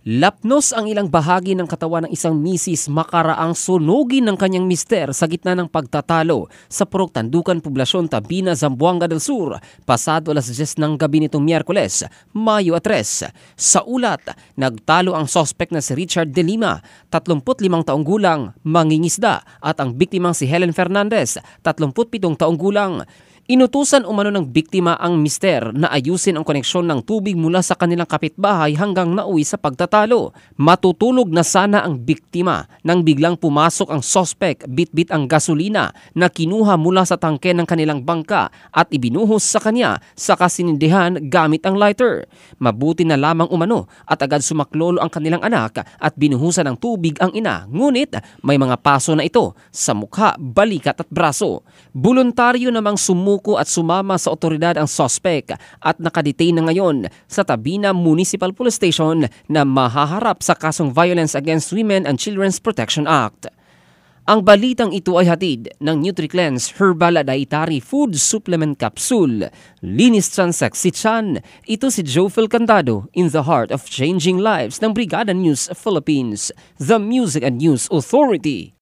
Lapnos ang ilang bahagi ng katawan ng isang misis makaraang sunugin ng kanyang mister sa gitna ng pagtatalo sa Purok Tandukan Poblasyon Tabina, Zamboanga del Sur, pasado alas 10 ng gabi nitong Miyerkules, Mayo 3. Sa ulat, nagtalo ang sospek na si Richard De Lima, 35 taong gulang, mangingisda, at ang biktimang si Helen Fernandez, 37 taong gulang. Inutusan umano ng biktima ang mister na ayusin ang koneksyon ng tubig mula sa kanilang kapitbahay hanggang nauwi sa pagtatalo. Matutulog na sana ang biktima nang biglang pumasok ang sospek bitbit ang gasolina na kinuha mula sa tangke ng kanilang bangka at ibinuhos sa kanya sa kasinindihan gamit ang lighter. Mabuti na lamang umano at agad sumaklolo ang kanilang anak at binuhusan ng tubig ang ina. Ngunit may mga paso na ito sa mukha, balikat at braso. Voluntaryo namang sumunod sumuko at sumama sa otoridad ang sospek at nakadetain na ngayon sa Tabina Municipal Police Station na mahaharap sa kasong Violence Against Women and Children's Protection Act. Ang balitang ito ay hatid ng NutriCleanse Herbal Dietary Food Supplement Capsule. Linis Transact si Chan. Ito si Jovel Cantado in the heart of changing lives ng Brigada News Philippines, the Music and News Authority.